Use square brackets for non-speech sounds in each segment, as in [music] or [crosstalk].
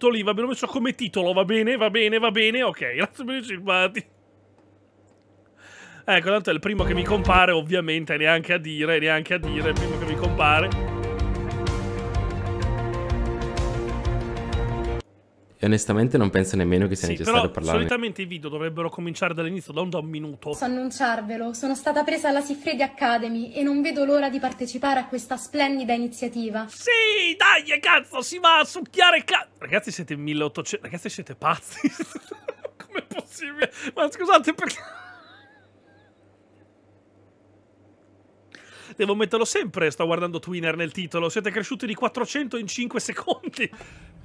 metto lì, va bene, l'ho messo come titolo, va bene, va bene, va bene, ok, [laughs] grazie per i filmati. Ecco, tanto è il primo che mi compare, ovviamente, neanche a dire, neanche a dire, il primo che mi compare. E onestamente non penso nemmeno che sia sì, necessario però parlare. Solitamente i video dovrebbero cominciare dall'inizio, non da un minuto. Posso annunciarvelo, sono stata presa alla Sifredi Academy e non vedo l'ora di partecipare a questa splendida iniziativa. Sì, dai, cazzo, si va a succhiare cazzo. Ragazzi siete 1800, ragazzi siete pazzi. [laughs] Com'è possibile? Ma scusate perché... Devo metterlo sempre, sto guardando Twinner nel titolo. Siete cresciuti di 400 in 5 secondi.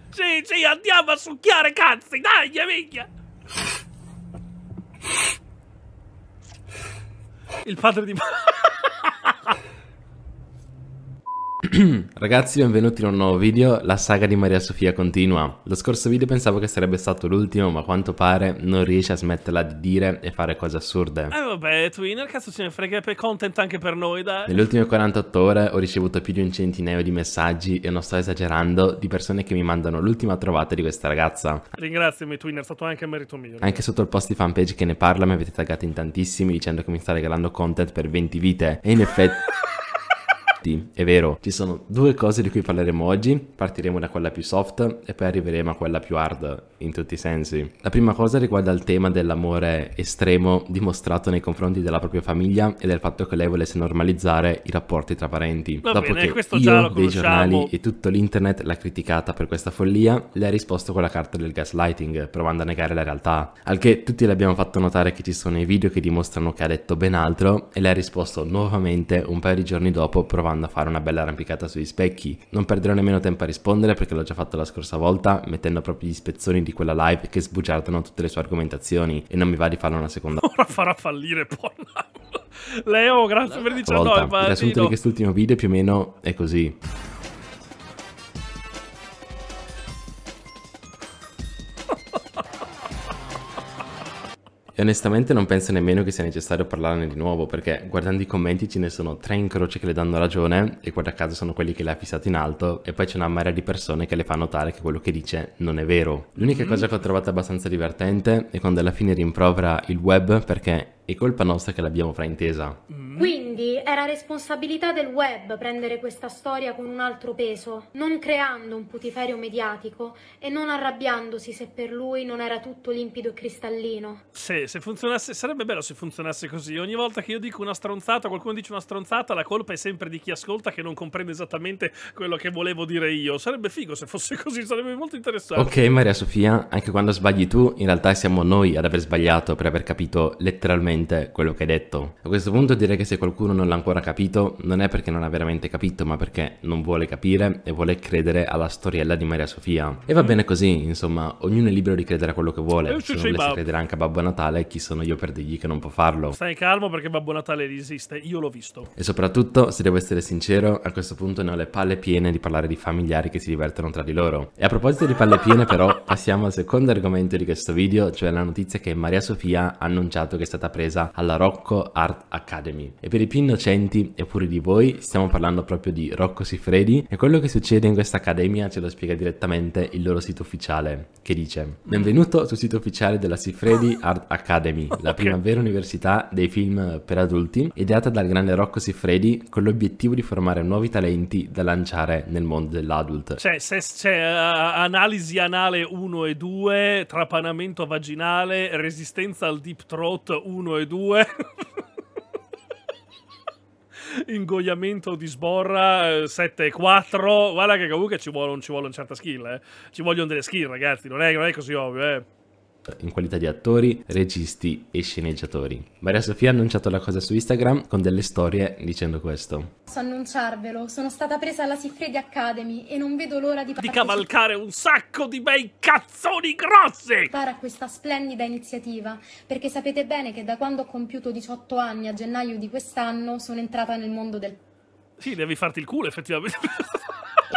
Sì, sì, andiamo a succhiare cazzi, dai, minchia! Il padre di... [laughs] [clears throat] Ragazzi benvenuti in un nuovo video, la saga di Maria Sofia continua. Lo scorso video pensavo che sarebbe stato l'ultimo ma a quanto pare non riesce a smetterla di dire e fare cose assurde. Eh vabbè Twinner cazzo ce ne frega per content anche per noi dai. Nelle ultime 48 ore ho ricevuto più di un centinaio di messaggi e non sto esagerando di persone che mi mandano l'ultima trovata di questa ragazza. Ringraziami Twinner, è stato anche merito mio. Anche sotto il post di fanpage che ne parla mi avete taggato in tantissimi dicendo che mi sta regalando content per 20 vite e in effetti... [laughs] piatti. È vero, ci sono due cose di cui parleremo oggi, partiremo da quella più soft e poi arriveremo a quella più hard in tutti i sensi. La prima cosa riguarda il tema dell'amore estremo dimostrato nei confronti della propria famiglia e del fatto che lei volesse normalizzare i rapporti tra parenti. Va Dopo bene, che io, dei giornali e tutto l'internet l'ha criticata per questa follia, le ha risposto con la carta del gaslighting, provando a negare la realtà. Al che tutti le abbiamo fatto notare che ci sono i video che dimostrano che ha detto ben altro e le ha risposto nuovamente un paio di giorni dopo provando provando a fare una bella arrampicata sugli specchi. Non perderò nemmeno tempo a rispondere perché l'ho già fatto la scorsa volta, mettendo proprio gli spezzoni di quella live che sbugiardano tutte le sue argomentazioni e non mi va di farlo una seconda. volta. [laughs] Ora farà fallire Pornhub. Leo, grazie per 19 partito. Il riassunto di quest'ultimo video più o meno è così. E onestamente non penso nemmeno che sia necessario parlarne di nuovo, perché guardando i commenti ce ne sono tre in croce che le danno ragione, e guarda caso sono quelli che le ha fissato in alto, e poi c'è una marea di persone che le fa notare che quello che dice non è vero. L'unica mm. cosa che ho trovato abbastanza divertente è quando alla fine rimprovera il web perché è colpa nostra che l'abbiamo fraintesa. Mm. Mm-hmm. Quindi era responsabilità del web prendere questa storia con un altro peso, non creando un putiferio mediatico e non arrabbiandosi se per lui non era tutto limpido e cristallino. Se, se funzionasse, sarebbe bello se funzionasse così. Ogni volta che io dico una stronzata, qualcuno dice una stronzata, la colpa è sempre di chi ascolta che non comprende esattamente quello che volevo dire io. Sarebbe figo se fosse [laughs] così, sarebbe molto interessante. Ok, Maria Sofia, anche quando sbagli tu, in realtà siamo noi ad aver sbagliato per aver capito letteralmente quello che hai detto. A questo punto direi che se qualcuno non l'ha ancora capito, non è perché non ha veramente capito, ma perché non vuole capire e vuole credere alla storiella di Maria Sofia. E va bene così, insomma, ognuno è libero di credere a quello che vuole. Eh, se non volesse credere anche a Babbo Natale, chi sono io per dirgli che non può farlo? Stai calmo perché Babbo Natale esiste, io l'ho visto. E soprattutto, se devo essere sincero, a questo punto ne ho le palle piene di parlare di familiari che si divertono tra di loro. E a proposito di palle piene, però, [laughs] passiamo al secondo argomento di questo video, cioè la notizia che Maria Sofia ha annunciato che è stata presa alla Rocco Art Academy. E per i più innocenti e puri di voi stiamo parlando proprio di Rocco Siffredi e quello che succede in questa accademia ce lo spiega direttamente il loro sito ufficiale che dice Benvenuto sul sito ufficiale della Siffredi Art Academy, la prima vera università dei film per adulti ideata dal grande Rocco Siffredi con l'obiettivo di formare nuovi talenti da lanciare nel mondo dell'adult. Cioè, se, c'è uh, eh, analisi anale 1 e 2, trapanamento vaginale, resistenza al deep throat 1 e 2. [laughs] ingoiamento di sborra 7-4. Eh, Guarda che comunque ci vuole, ci vuole una certa skill. Eh. Ci vogliono delle skill, ragazzi. Non è, non è così ovvio, eh in qualità di attori, registi e sceneggiatori. Maria Sofia ha annunciato la cosa su Instagram con delle storie dicendo questo. Posso annunciarvelo, sono stata presa alla Siffredi Academy e non vedo l'ora di, di cavalcare un sacco di bei cazzoni grossi! ...a questa splendida iniziativa, perché sapete bene che da quando ho compiuto 18 anni a gennaio di quest'anno sono entrata nel mondo del... Sì, devi farti il culo effettivamente. [laughs] [laughs]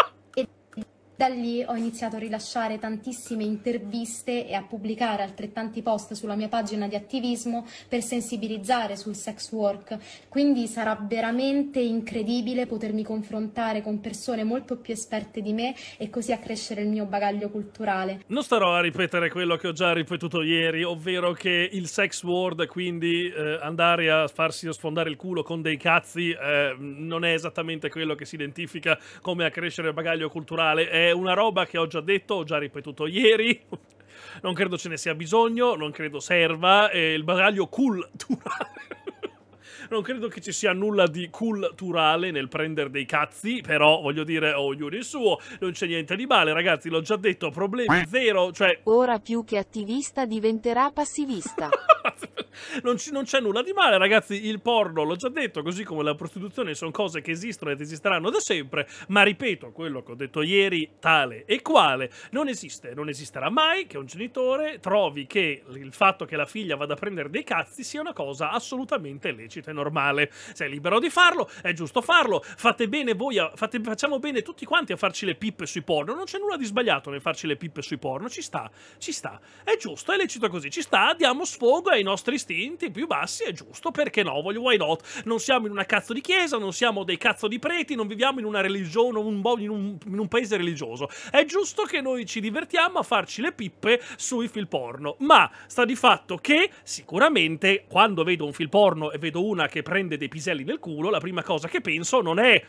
Da lì ho iniziato a rilasciare tantissime interviste e a pubblicare altrettanti post sulla mia pagina di attivismo per sensibilizzare sul sex work. Quindi sarà veramente incredibile potermi confrontare con persone molto più esperte di me e così accrescere il mio bagaglio culturale. Non starò a ripetere quello che ho già ripetuto ieri, ovvero che il sex world, quindi eh, andare a farsi sfondare il culo con dei cazzi, eh, non è esattamente quello che si identifica come accrescere il bagaglio culturale, è una roba che ho già detto, ho già ripetuto ieri. [laughs] Non credo ce ne sia bisogno, non credo serva. Eh, il bagaglio culturale. [laughs] non credo che ci sia nulla di culturale nel prendere dei cazzi, però voglio dire, ognuno il suo, non c'è niente di male, ragazzi, l'ho già detto, problemi zero, cioè... Ora più che attivista diventerà passivista. [laughs] [laughs] non, c'è nulla di male, ragazzi. Il porno, l'ho già detto, così come la prostituzione, sono cose che esistono ed esisteranno da sempre. Ma ripeto quello che ho detto ieri, tale e quale. Non esiste, non esisterà mai che un genitore trovi che il fatto che la figlia vada a prendere dei cazzi sia una cosa assolutamente lecita e normale. Sei libero di farlo, è giusto farlo. Fate bene voi, a, fate, facciamo bene tutti quanti a farci le pippe sui porno. Non c'è nulla di sbagliato nel farci le pippe sui porno. Ci sta, ci sta. È giusto, è lecito così. Ci sta, diamo sfogo ai nostri nostri istinti più bassi è giusto, perché no? Voglio, why not? Non siamo in una cazzo di chiesa, non siamo dei cazzo di preti, non viviamo in una religione, un, in, un, in un paese religioso. È giusto che noi ci divertiamo a farci le pippe sui film porno, ma sta di fatto che sicuramente quando vedo un film porno e vedo una che prende dei piselli nel culo, la prima cosa che penso non è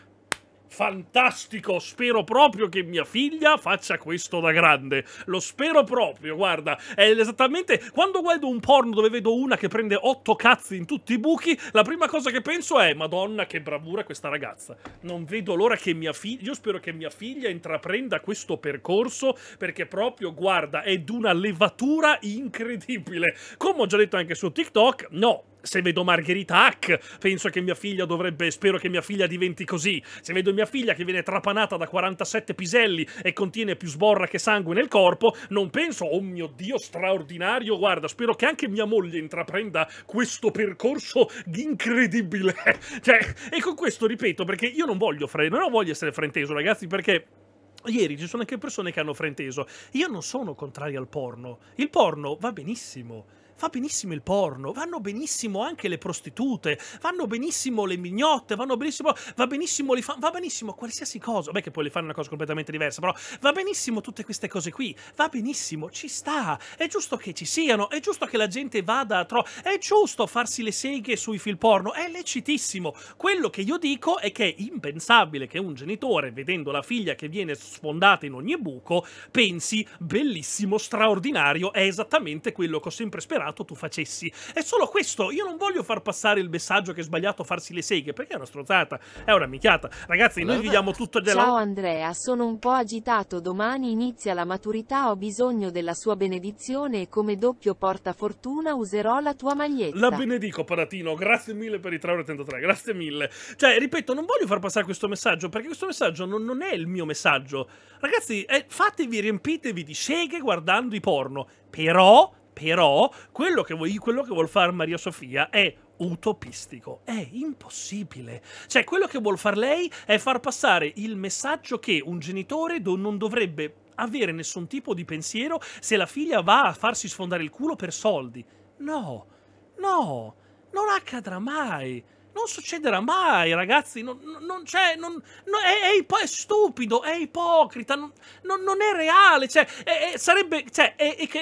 fantastico. Spero proprio che mia figlia faccia questo da grande. Lo spero proprio, guarda. È esattamente quando guardo un porno dove vedo una che prende otto cazzi in tutti i buchi, la prima cosa che penso è: Madonna, che bravura questa ragazza. Non vedo l'ora che mia figlia. Io spero che mia figlia intraprenda questo percorso perché proprio, guarda, è d'una levatura incredibile. Come ho già detto anche su TikTok, no, se vedo Margherita Hack, penso che mia figlia dovrebbe, spero che mia figlia diventi così. Se vedo mia figlia che viene trapanata da 47 piselli e contiene più sborra che sangue nel corpo, non penso, oh mio Dio, straordinario, guarda, spero che anche mia moglie intraprenda questo percorso incredibile. [laughs] cioè, e con questo ripeto, perché io non voglio, fre- non voglio essere frainteso, ragazzi, perché... Ieri ci sono anche persone che hanno frainteso. Io non sono contrario al porno. Il porno va benissimo va benissimo il porno, vanno benissimo anche le prostitute, vanno benissimo le mignotte, vanno benissimo, va benissimo le fan, va benissimo qualsiasi cosa. Beh, che poi le fanno una cosa completamente diversa, però va benissimo tutte queste cose qui, va benissimo, ci sta, è giusto che ci siano, è giusto che la gente vada a tro... è giusto farsi le seghe sui film porno, è lecitissimo. Quello che io dico è che è impensabile che un genitore, vedendo la figlia che viene sfondata in ogni buco, pensi, bellissimo, straordinario, è esattamente quello che ho sempre sperato sbagliato tu facessi. È solo questo, io non voglio far passare il messaggio che è sbagliato farsi le seghe, perché è una strozzata, è una minchiata. Ragazzi, noi viviamo tutto della... Ciao Andrea, sono un po' agitato, domani inizia la maturità, ho bisogno della sua benedizione e come doppio portafortuna userò la tua maglietta. La benedico, Paratino, grazie mille per i 3,33€, grazie mille. Cioè, ripeto, non voglio far passare questo messaggio, perché questo messaggio non, non è il mio messaggio. Ragazzi, eh, fatevi, riempitevi di seghe guardando i porno, però però quello che, vuoi, quello che vuol fare Maria Sofia è utopistico. È impossibile. Cioè, quello che vuol far lei è far passare il messaggio che un genitore do non dovrebbe avere nessun tipo di pensiero se la figlia va a farsi sfondare il culo per soldi. No, no, non accadrà mai non succederà mai, ragazzi. Non, non c'è. Non, non, è, è, è, stupido, è ipocrita, non, non è reale. Cioè, è, sarebbe, cioè,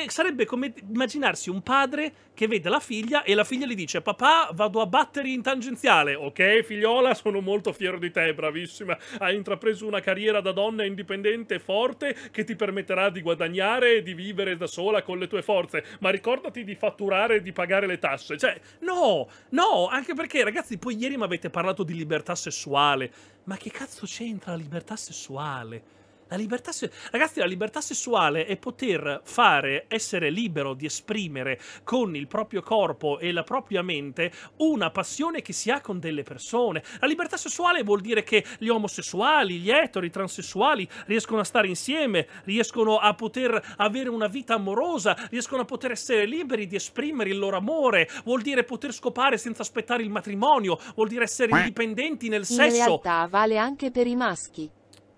sarebbe, come immaginarsi un padre che vede la figlia e la figlia gli dice: Papà, vado a battere in tangenziale. Ok, figliola, sono molto fiero di te, bravissima. Hai intrapreso una carriera da donna indipendente e forte che ti permetterà di guadagnare e di vivere da sola con le tue forze. Ma ricordati di fatturare e di pagare le tasse. Cioè, no, no, anche perché, ragazzi, poi ieri mi avete parlato di libertà sessuale. Ma che cazzo c'entra la libertà sessuale? La libertà se- Ragazzi, la libertà sessuale è poter fare, essere libero di esprimere con il proprio corpo e la propria mente una passione che si ha con delle persone. La libertà sessuale vuol dire che gli omosessuali, gli eteri, i transessuali riescono a stare insieme, riescono a poter avere una vita amorosa, riescono a poter essere liberi di esprimere il loro amore, vuol dire poter scopare senza aspettare il matrimonio, vuol dire essere indipendenti nel In sesso. In realtà vale anche per i maschi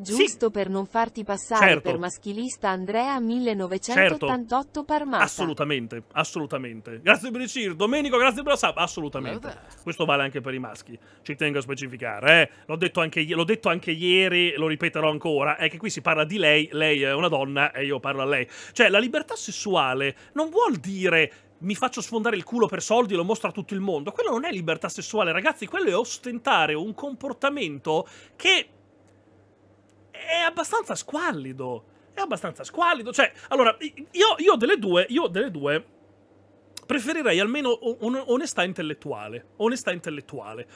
giusto sì. per non farti passare certo. per maschilista Andrea 1988 certo. Parmata. Assolutamente, assolutamente. Grazie per il CIR, Domenico, grazie per la sub, assolutamente. Questo vale anche per i maschi, ci tengo a specificare. Eh. L'ho, detto, detto anche, ieri, lo ripeterò ancora, è che qui si parla di lei, lei è una donna e io parlo a lei. Cioè, la libertà sessuale non vuol dire mi faccio sfondare il culo per soldi e lo mostro a tutto il mondo. Quello non è libertà sessuale, ragazzi, quello è ostentare un comportamento che è abbastanza squallido. È abbastanza squallido. Cioè, allora, io, io delle due, io delle due preferirei almeno on onestà intellettuale. Onestà intellettuale.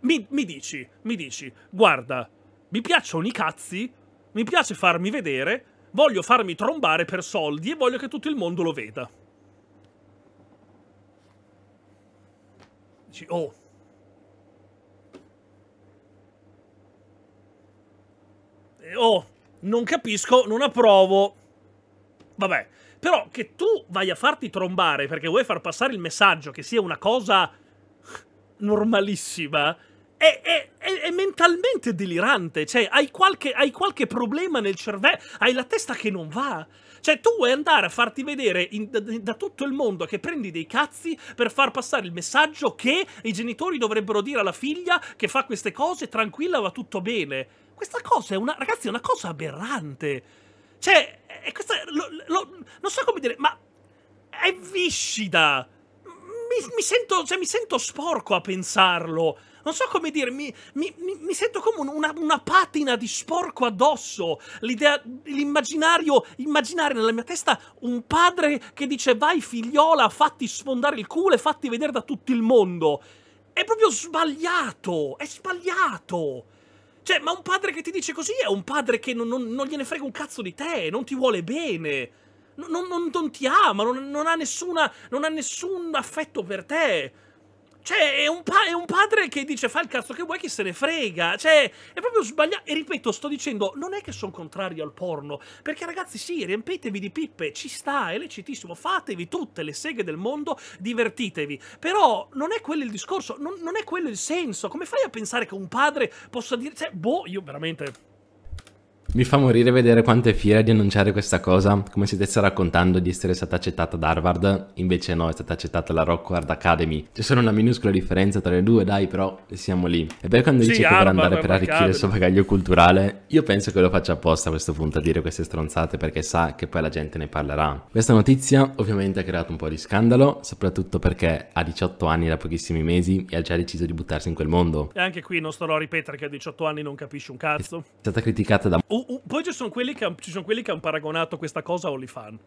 Mi, mi, dici, mi dici, guarda, mi piacciono i cazzi, mi piace farmi vedere, voglio farmi trombare per soldi e voglio che tutto il mondo lo veda. Dici, oh, oh, non capisco, non approvo. Vabbè, però che tu vai a farti trombare perché vuoi far passare il messaggio che sia una cosa normalissima, è, è, è, è mentalmente delirante. Cioè, hai qualche, hai qualche problema nel cervello, hai la testa che non va. Cioè, tu vuoi andare a farti vedere in, da, da, tutto il mondo che prendi dei cazzi per far passare il messaggio che i genitori dovrebbero dire alla figlia che fa queste cose, tranquilla, va tutto bene. Questa cosa è una, ragazzi, è una cosa aberrante. Cioè, è questa, lo, lo, non so come dire, ma è viscida. Mi, mi, sento, cioè, mi sento sporco a pensarlo. Non so come dire, mi, mi, mi sento come una, una, patina di sporco addosso. L'idea, l'immaginario, immaginare nella mia testa un padre che dice vai figliola, fatti sfondare il culo e fatti vedere da tutto il mondo. È proprio sbagliato, è sbagliato. Cioè, ma un padre che ti dice così è un padre che non, non, non gliene frega un cazzo di te, non ti vuole bene. Non, non ti ama, non, ha nessuna, non ha nessun affetto per te. Cioè, è un, pa è un, padre che dice fa il cazzo che vuoi, chi se ne frega. Cioè, è proprio sbagliato. E ripeto, sto dicendo, non è che sono contrario al porno. Perché ragazzi, sì, riempitevi di pippe, ci sta, è lecitissimo. Fatevi tutte le seghe del mondo, divertitevi. Però non è quello il discorso, non, non è quello il senso. Come fai a pensare che un padre possa dire, cioè, boh, io veramente... Mi fa morire vedere quanto è fiera di annunciare questa cosa, come se stesse raccontando di essere stata accettata ad Harvard, invece no, è stata accettata alla Rockward Academy. C'è solo una minuscola differenza tra le due, dai, però siamo lì. E poi quando sì, dice Harvard, che ah, vorrà andare per arricchire il suo bagaglio culturale, io penso che lo faccia apposta a questo punto a dire queste stronzate perché sa che poi la gente ne parlerà. Questa notizia ovviamente ha creato un po' di scandalo, soprattutto perché ha 18 anni da pochissimi mesi e ha già deciso di buttarsi in quel mondo. E anche qui non starò a ripetere che a 18 anni non capisci un cazzo. È stata criticata da... Uh Uh, uh, poi ci sono, quelli che, ci sono quelli che hanno paragonato questa cosa a OnlyFans.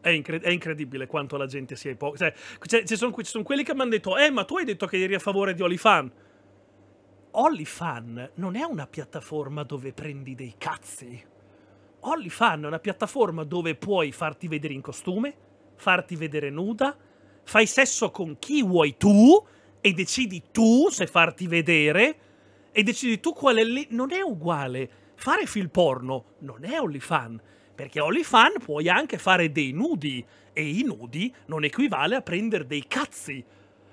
È, incred è, incredibile quanto la gente sia ipocrita. Cioè, cioè, ci, sono, ci sono quelli che mi hanno detto, eh, ma tu hai detto che eri a favore di OnlyFans. OnlyFans non è una piattaforma dove prendi dei cazzi. OnlyFans è una piattaforma dove puoi farti vedere in costume, farti vedere nuda, fai sesso con chi vuoi tu e decidi tu se farti vedere e decidi tu qual è lì. Non è uguale fare film porno non è OnlyFan, perché OnlyFan puoi anche fare dei nudi e i nudi non equivale a prendere dei cazzi.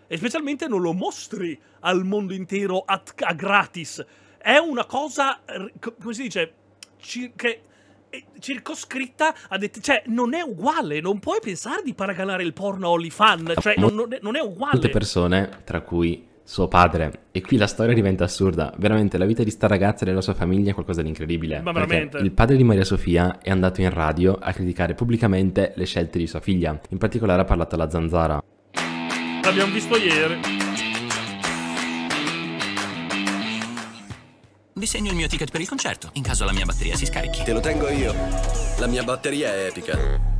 E specialmente non lo mostri al mondo intero a, a gratis. È una cosa, come si dice, che eh, circoscritta a dette... cioè non è uguale, non puoi pensare di paragonare il porno a OnlyFan, cioè non, non, è, non, è, uguale. Molte persone, tra cui suo padre. E qui la storia diventa assurda. Veramente, la vita di sta ragazza e della sua famiglia è qualcosa di incredibile. Ma veramente. Il padre di Maria Sofia è andato in radio a criticare pubblicamente le scelte di sua figlia. In particolare ha parlato alla zanzara. L'abbiamo visto ieri. Disegno il mio ticket per il concerto, in caso la mia batteria si scarichi. Te lo tengo io. La mia batteria è epica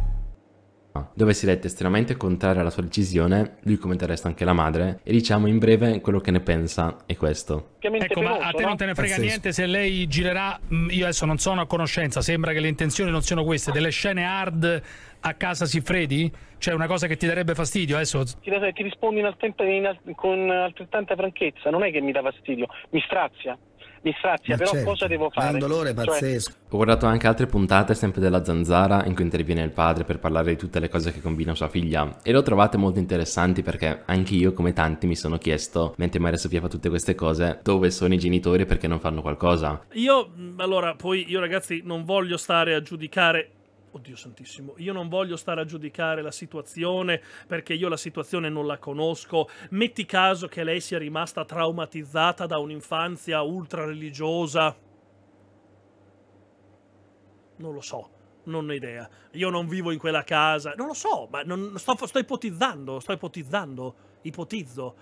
dove si dette estremamente contraria alla sua decisione, lui come del resto anche la madre, e diciamo in breve quello che ne pensa è questo. Ecco, ma a te non te ne frega niente se lei girerà, mm, io adesso non sono a conoscenza, sembra che le intenzioni non siano queste, delle scene hard a casa Siffredi? Cioè una cosa che ti darebbe fastidio adesso? Ti, ti rispondo in, in, con altrettanta franchezza, non è che mi dà fastidio, mi strazia mi sazia, Ma però certo, cosa devo fare? È un dolore cioè, pazzesco. Cioè... Ho guardato anche altre puntate, sempre della Zanzara, in cui interviene il padre per parlare di tutte le cose che combina sua figlia. E le ho trovate molto interessanti perché anche io, come tanti, mi sono chiesto, mentre Maria Sofia fa tutte queste cose, dove sono i genitori e perché non fanno qualcosa. Io, allora, poi io ragazzi non voglio stare a giudicare Oddio santissimo, io non voglio stare a giudicare la situazione perché io la situazione non la conosco. Metti caso che lei sia rimasta traumatizzata da un'infanzia ultra religiosa. Non lo so, non ho idea. Io non vivo in quella casa, non lo so, ma non, sto, sto ipotizzando, sto ipotizzando, ipotizzo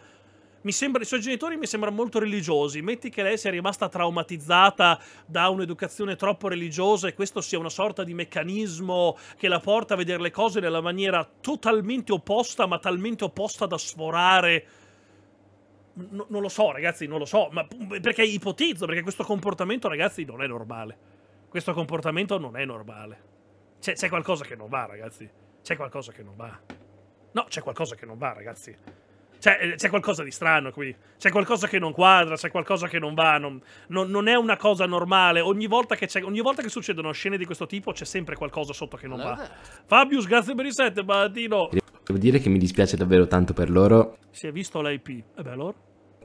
mi sembra, i suoi genitori mi sembrano molto religiosi. Metti che lei sia rimasta traumatizzata da un'educazione troppo religiosa e questo sia una sorta di meccanismo che la porta a vedere le cose nella maniera totalmente opposta, ma talmente opposta da sforare. No, non lo so, ragazzi, non lo so, ma perché ipotizzo, perché questo comportamento, ragazzi, non è normale. Questo comportamento non è normale. C'è, qualcosa che non va, ragazzi. C'è qualcosa che non va. No, c'è qualcosa che non va, ragazzi. Cioè, eh, c'è qualcosa di strano qui. C'è qualcosa che non quadra, c'è qualcosa che non va. Non, non, non è una cosa normale. Ogni volta, ogni volta, che succedono scene di questo tipo, c'è sempre qualcosa sotto che non va. Fabius, grazie per il set, Badino. Devo dire che mi dispiace davvero tanto per loro. Si è visto l'IP. E beh, allora?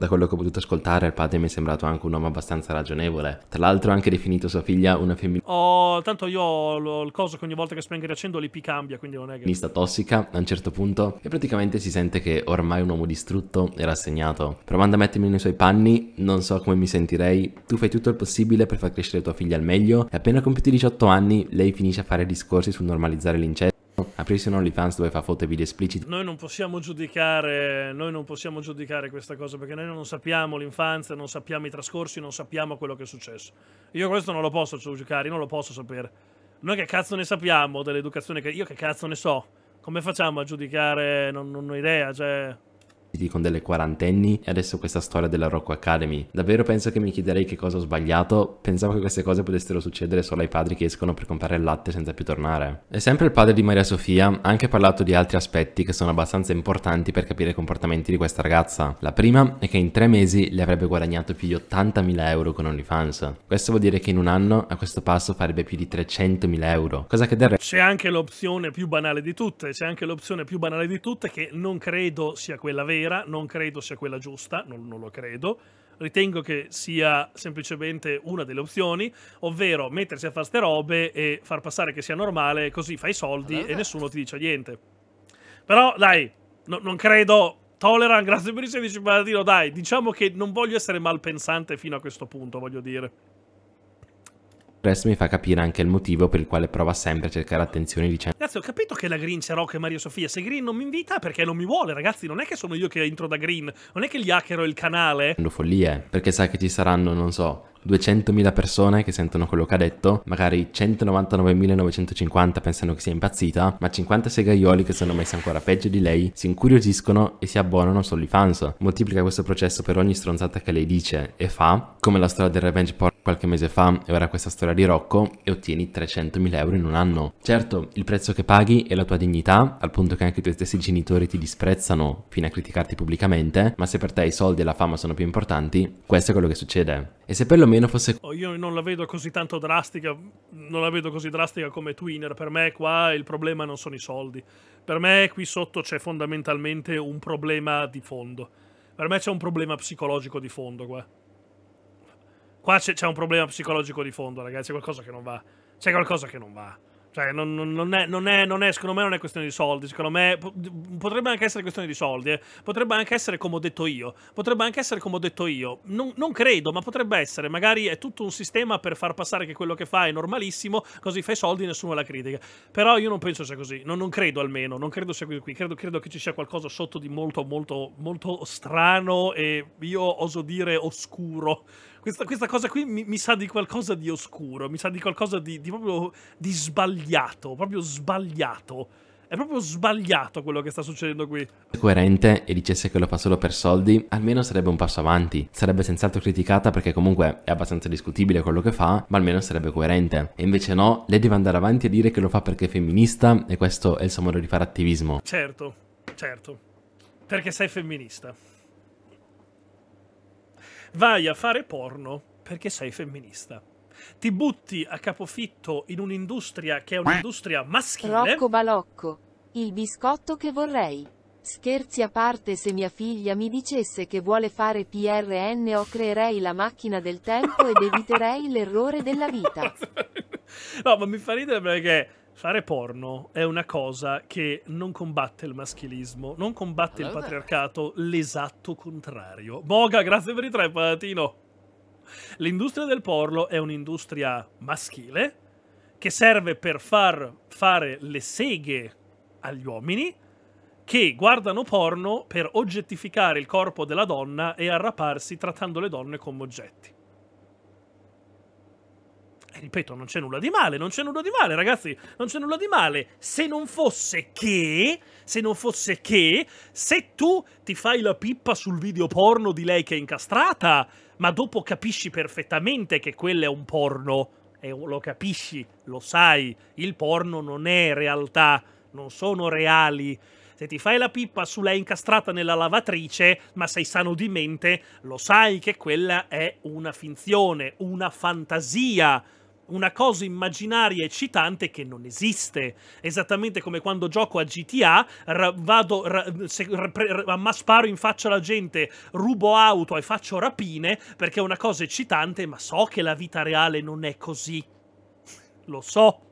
Da quello che ho potuto ascoltare, il padre mi è sembrato anche un uomo abbastanza ragionevole. Tra l'altro ha anche definito sua figlia una femminista. Oh, tanto io ho il coso che ogni volta che spengo e riaccendo l'IP cambia, quindi non è che... Mista tossica, a un certo punto, e praticamente si sente che ormai un uomo distrutto e rassegnato. Provando a mettermi nei suoi panni, non so come mi sentirei. Tu fai tutto il possibile per far crescere tua figlia al meglio, e appena compiuti 18 anni, lei finisce a fare discorsi sul normalizzare l'incesto Ecco, aprirsi un OnlyFans dove fa foto e video espliciti. Noi non possiamo giudicare, noi non possiamo giudicare questa cosa perché noi non sappiamo l'infanzia, non sappiamo i trascorsi, non sappiamo quello che è successo. Io questo non lo posso giudicare, io non lo posso sapere. Noi che cazzo ne sappiamo dell'educazione? Che... Io che cazzo ne so? Come facciamo a giudicare? Non, non ho idea, cioè con delle quarantenni e adesso questa storia della Rocco Academy. Davvero penso che mi chiederei che cosa ho sbagliato, pensavo che queste cose potessero succedere solo ai padri che escono per comprare il latte senza più tornare. E sempre il padre di Maria Sofia ha anche parlato di altri aspetti che sono abbastanza importanti per capire i comportamenti di questa ragazza. La prima è che in tre mesi le avrebbe guadagnato più di 80.000 euro con OnlyFans. Questo vuol dire che in un anno a questo passo farebbe più di 300.000 euro, cosa che del resto... C'è anche l'opzione più banale di tutte, c'è anche l'opzione più banale di tutte che non credo sia quella vera vera, non credo sia quella giusta, non, non lo credo. Ritengo che sia semplicemente una delle opzioni, ovvero mettersi a fare ste robe e far passare che sia normale, così fai soldi allora. e nessuno ti dice niente. Però dai, no, non credo Toleran, grazie per il 16 patatino. Dai, diciamo che non voglio essere malpensante fino a questo punto, voglio dire resto mi fa capire anche il motivo per il quale prova sempre a cercare attenzione dicendo Ragazzi ho capito che la Green c'è Rock e Mario Sofia Se Green non mi invita perché non mi vuole ragazzi Non è che sono io che entro da Green Non è che gli hackerò il canale Sono Follie eh. perché sa che ci saranno non so 200.000 persone che sentono quello che ha detto, magari 199.950 pensano che sia impazzita, ma 50 segaioli che sono messi ancora peggio di lei si incuriosiscono e si abbonano solo i fans. Moltiplica questo processo per ogni stronzata che lei dice e fa, come la storia del revenge porn qualche mese fa e ora questa storia di Rocco e ottieni 300.000 euro in un anno. Certo, il prezzo che paghi è la tua dignità, al punto che anche i tuoi stessi genitori ti disprezzano fino a criticarti pubblicamente, ma se per te i soldi e la fama sono più importanti, questo è quello che succede. E se perlomeno fosse... Oh, io non la vedo così tanto drastica, non la vedo così drastica come Twinner, per me qua il problema non sono i soldi, per me qui sotto c'è fondamentalmente un problema di fondo, per me c'è un problema psicologico di fondo qua. Qua c'è, un problema psicologico di fondo, ragazzi. C'è qualcosa che non va. C'è qualcosa che non va. Cioè, non, non, è, non, è, non, è, secondo me non è questione di soldi, secondo me potrebbe anche essere questione di soldi, eh. potrebbe anche essere come ho detto io, potrebbe anche essere come ho detto io, non, non, credo, ma potrebbe essere, magari è tutto un sistema per far passare che quello che fa è normalissimo, così fai soldi e nessuno la critica, però io non penso sia così, non, credo almeno, non credo sia qui, credo, credo che ci sia qualcosa sotto di molto molto molto strano e io oso dire oscuro questa, questa cosa qui mi, mi, sa di qualcosa di oscuro, mi sa di qualcosa di, di proprio di sbagliato, proprio sbagliato. È proprio sbagliato quello che sta succedendo qui. Coerente e dicesse che lo fa solo per soldi, almeno sarebbe un passo avanti. Sarebbe senz'altro criticata perché comunque è abbastanza discutibile quello che fa, ma almeno sarebbe coerente. E invece no, lei deve andare avanti e dire che lo fa perché è femminista e questo è il suo modo di fare attivismo. Certo, certo. Perché sei femminista vai a fare porno perché sei femminista. Ti butti a capofitto in un'industria che è un'industria maschile. Rocco Balocco, il biscotto che vorrei. Scherzi a parte, se mia figlia mi dicesse che vuole fare PRN o creerei la macchina del tempo ed eviterei [laughs] l'errore della vita. no, ma mi fa ridere perché Fare porno è una cosa che non combatte il maschilismo, non combatte allora. il patriarcato, l'esatto contrario. Boga, grazie per i tre, Palatino. L'industria del porno è un'industria maschile che serve per far fare le seghe agli uomini che guardano porno per oggettificare il corpo della donna e arraparsi trattando le donne come oggetti ripeto, non c'è nulla di male, non c'è nulla di male, ragazzi, non c'è nulla di male. Se non fosse che, se non fosse che, se tu ti fai la pippa sul video porno di lei che è incastrata, ma dopo capisci perfettamente che quello è un porno, e lo capisci, lo sai, il porno non è realtà, non sono reali. Se ti fai la pippa su lei incastrata nella lavatrice, ma sei sano di mente, lo sai che quella è una finzione, una fantasia, una cosa immaginaria eccitante che non esiste. Esattamente come quando gioco a GTA, vado, se, sparo in faccia alla gente, rubo auto e faccio rapine perché è una cosa eccitante, ma so che la vita reale non è così. Lo so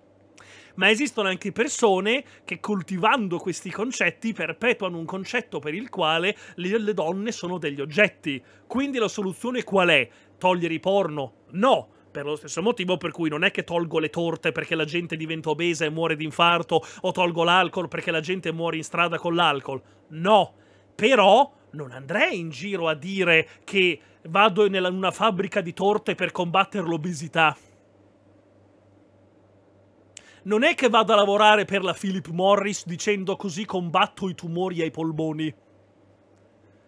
ma esistono anche persone che coltivando questi concetti perpetuano un concetto per il quale le, le donne sono degli oggetti. Quindi la soluzione qual è? Togliere i porno? No! per lo stesso motivo per cui non è che tolgo le torte perché la gente diventa obesa e muore di infarto o tolgo l'alcol perché la gente muore in strada con l'alcol. No, però non andrei in giro a dire che vado in una fabbrica di torte per combattere l'obesità. Non è che vado a lavorare per la Philip Morris dicendo così combatto i tumori ai polmoni.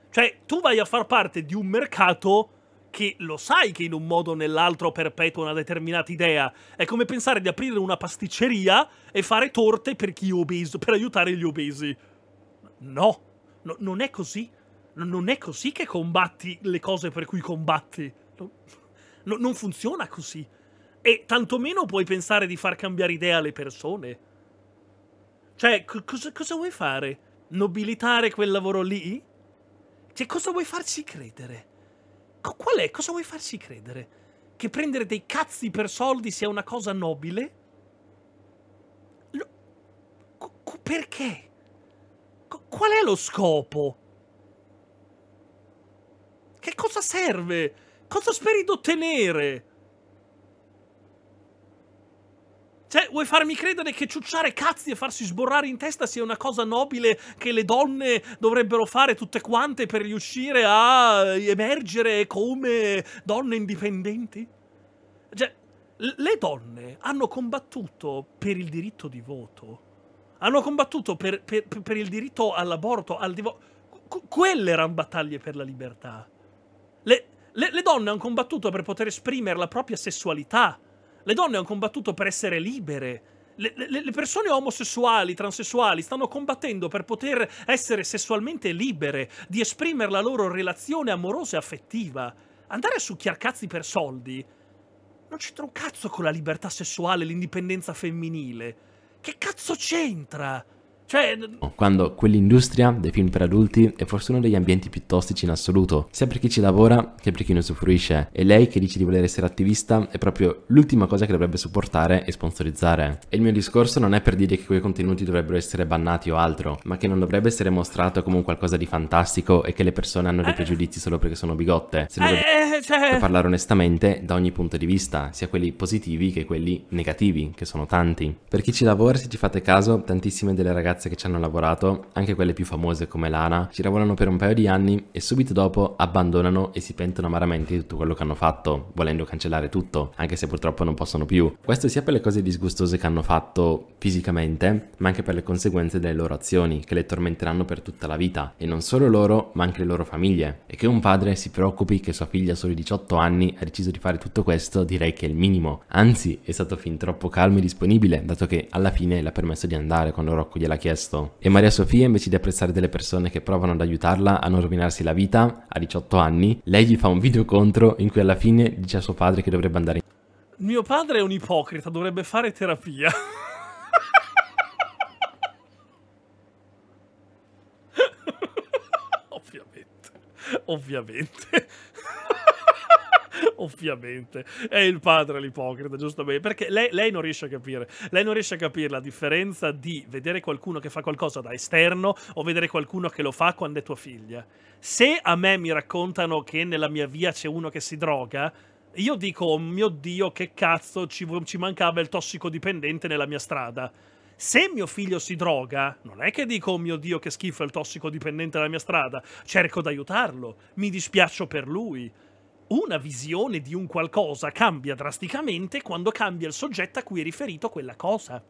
Cioè, tu vai a far parte di un mercato che lo sai che in un modo o nell'altro perpetua una determinata idea. È come pensare di aprire una pasticceria e fare torte per chi è obeso, per aiutare gli obesi. No, no non è così. No, non è così che combatti le cose per cui combatti. No, non funziona così. E tantomeno puoi pensare di far cambiare idea alle persone. Cioè, cosa, cosa vuoi fare? Nobilitare quel lavoro lì? Cioè, cosa vuoi farci credere? qual è? Cosa vuoi farsi credere? Che prendere dei cazzi per soldi sia una cosa nobile? perché? qual è lo scopo? Che cosa serve? Cosa speri di ottenere? Cioè, vuoi farmi credere che ciucciare cazzi e farsi sborrare in testa sia una cosa nobile che le donne dovrebbero fare tutte quante per riuscire a emergere come donne indipendenti? Cioè, le donne hanno combattuto per il diritto di voto, hanno combattuto per, per, per il diritto all'aborto, al divorzio. Quelle erano battaglie per la libertà. Le, le, le donne hanno combattuto per poter esprimere la propria sessualità le donne hanno combattuto per essere libere. Le, le, le, persone omosessuali, transessuali stanno combattendo per poter essere sessualmente libere, di esprimere la loro relazione amorosa e affettiva. Andare su chiarcazzi per soldi non c'entra un cazzo con la libertà sessuale e l'indipendenza femminile. Che cazzo c'entra? Cioè... Oh, quando quell'industria dei film per adulti è forse uno degli ambienti più tossici in assoluto, sia per chi ci lavora che per chi ne usufruisce. E lei che dice di voler essere attivista è proprio l'ultima cosa che dovrebbe supportare e sponsorizzare. E il mio discorso non è per dire che quei contenuti dovrebbero essere bannati o altro, ma che non dovrebbe essere mostrato come un qualcosa di fantastico e che le persone hanno dei eh. pregiudizi solo perché sono bigotte. Se ne eh, dovrebbe eh, cioè... parlare onestamente da ogni punto di vista, sia quelli positivi che quelli negativi, che sono tanti. Per chi ci lavora, se ci fate caso, tantissime delle ragazze ragazze che ci hanno lavorato, anche quelle più famose come Lana, ci lavorano per un paio di anni e subito dopo abbandonano e si pentono amaramente di tutto quello che hanno fatto, volendo cancellare tutto, anche se purtroppo non possono più. Questo sia per le cose disgustose che hanno fatto fisicamente, ma anche per le conseguenze delle loro azioni, che le tormenteranno per tutta la vita, e non solo loro, ma anche le loro famiglie. E che un padre si preoccupi che sua figlia a soli 18 anni ha deciso di fare tutto questo, direi che è il minimo. Anzi, è stato fin troppo calmo e disponibile, dato che alla fine l'ha permesso di andare quando Rocco gliela chiese chiesto. E Maria Sofia, invece di apprezzare delle persone che provano ad aiutarla a non rovinarsi la vita, a 18 anni, lei gli fa un video contro in cui alla fine dice a suo padre che dovrebbe andare in... Mio padre è un ipocrita, dovrebbe fare terapia. [laughs] Ovviamente. Ovviamente. [laughs] ovviamente, è il padre l'ipocrita, giustamente, perché lei, lei, non riesce a capire, lei non riesce a capire la differenza di vedere qualcuno che fa qualcosa da esterno o vedere qualcuno che lo fa quando è tua figlia. Se a me mi raccontano che nella mia via c'è uno che si droga, io dico, oh mio Dio, che cazzo, ci, ci mancava il tossicodipendente nella mia strada se mio figlio si droga, non è che dico, oh mio Dio, che schifo è il tossicodipendente della mia strada, cerco di aiutarlo, mi dispiaccio per lui una visione di un qualcosa cambia drasticamente quando cambia il soggetto a cui è riferito quella cosa.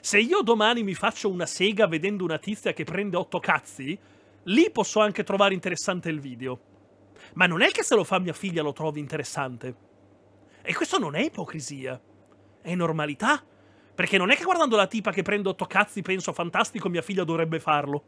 Se io domani mi faccio una sega vedendo una tizia che prende otto cazzi, lì posso anche trovare interessante il video. Ma non è che se lo fa mia figlia lo trovi interessante. E questo non è ipocrisia. È normalità. Perché non è che guardando la tipa che prende otto cazzi penso fantastico mia figlia dovrebbe farlo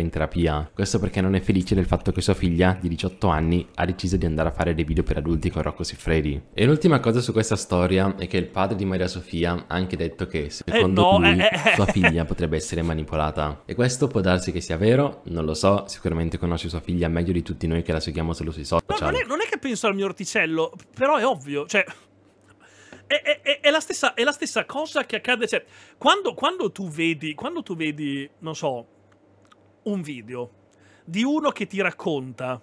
in terapia. Questo perché non è felice del fatto che sua figlia, di 18 anni, ha deciso di andare a fare dei video per adulti con Rocco Siffredi. E l'ultima cosa su questa storia è che il padre di Maria Sofia ha anche detto che, eh, secondo eh no, lui, eh, eh. sua figlia potrebbe essere manipolata. E questo può darsi che sia vero, non lo so, sicuramente conosce sua figlia meglio di tutti noi che la seguiamo solo sui social. No, non, è, non, è, che penso al mio orticello, però è ovvio, cioè... È, è, è la, stessa, la stessa, cosa che accade, cioè, quando, quando tu vedi, quando tu vedi, non so, un video di uno che ti racconta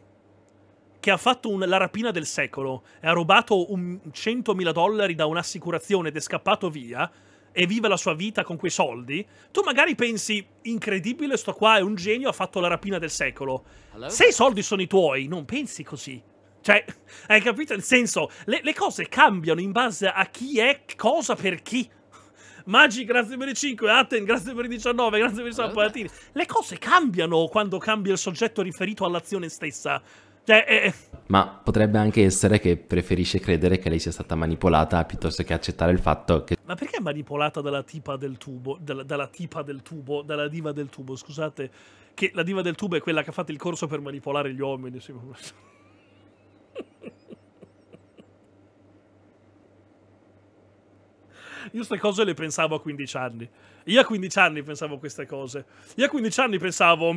che ha fatto un, la rapina del secolo e ha rubato 100.000 dollari da un'assicurazione ed è scappato via e vive la sua vita con quei soldi, tu magari pensi, incredibile, sto qua è un genio, ha fatto la rapina del secolo. Hello? Se i soldi sono i tuoi, non pensi così. Cioè, [laughs] hai capito Nel senso? Le, le cose cambiano in base a chi è, cosa per chi. Magi, grazie per i 5. Aten, grazie per i 19. Grazie per i sampatini. Le cose cambiano quando cambia il soggetto riferito all'azione stessa. Cioè, eh, eh. Ma potrebbe anche essere che preferisce credere che lei sia stata manipolata piuttosto che accettare il fatto che... Ma perché manipolata dalla tipa del tubo? Dalla, dalla tipa del tubo? Dalla diva del tubo, scusate. Che la diva del tubo è quella che ha fatto il corso per manipolare gli uomini. secondo me. Io queste cose le pensavo a 15 anni. Io a 15 anni pensavo queste cose. Io a 15 anni pensavo,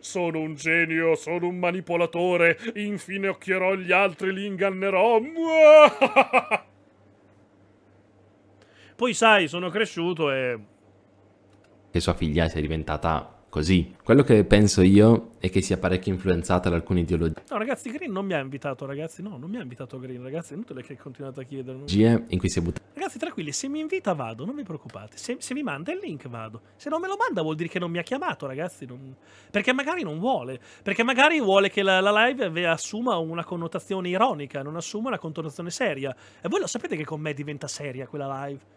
sono un genio, sono un manipolatore, infine occhierò gli altri, li ingannerò. Poi sai, sono cresciuto e... E sua figlia si è diventata così. Quello che penso io è che sia parecchio influenzata da alcune ideologie. No, ragazzi, Green non mi ha invitato, ragazzi. No, non mi ha invitato Green, ragazzi. È inutile che continuate a chiedermi. G in cui si è buttato. Ragazzi, tranquilli, se mi invita vado, non vi preoccupate. Se, se, mi manda il link vado. Se non me lo manda vuol dire che non mi ha chiamato, ragazzi. Non... Perché magari non vuole. Perché magari vuole che la, la live assuma una connotazione ironica, non assuma una connotazione seria. E voi lo sapete che con me diventa seria quella live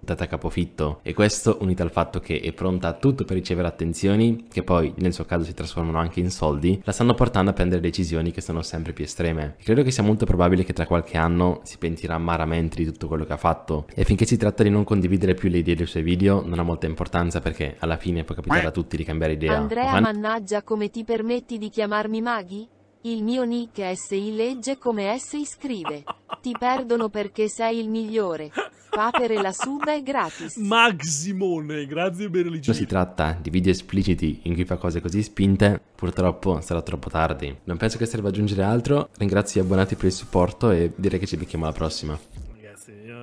data capofitto e questo unito al fatto che è pronta a tutto per ricevere attenzioni che poi nel suo caso si trasformano anche in soldi la stanno portando a prendere decisioni che sono sempre più estreme credo che sia molto probabile che tra qualche anno si pentirà amaramente di tutto quello che ha fatto e finché si tratta di non condividere più le idee dei suoi video non ha molta importanza perché alla fine può capitare a tutti di cambiare idea Andrea Ohan... mannaggia come ti permetti di chiamarmi Maghi? Il mio nick è SI legge come SI scrive. Ti perdono perché sei il migliore. Papere la sub è gratis. Maximone, grazie Berligino. Non si tratta di video espliciti in cui fa cose così spinte, purtroppo sarà troppo tardi. Non penso che serva aggiungere altro, ringrazio gli abbonati per il supporto e direi che ci becchiamo alla prossima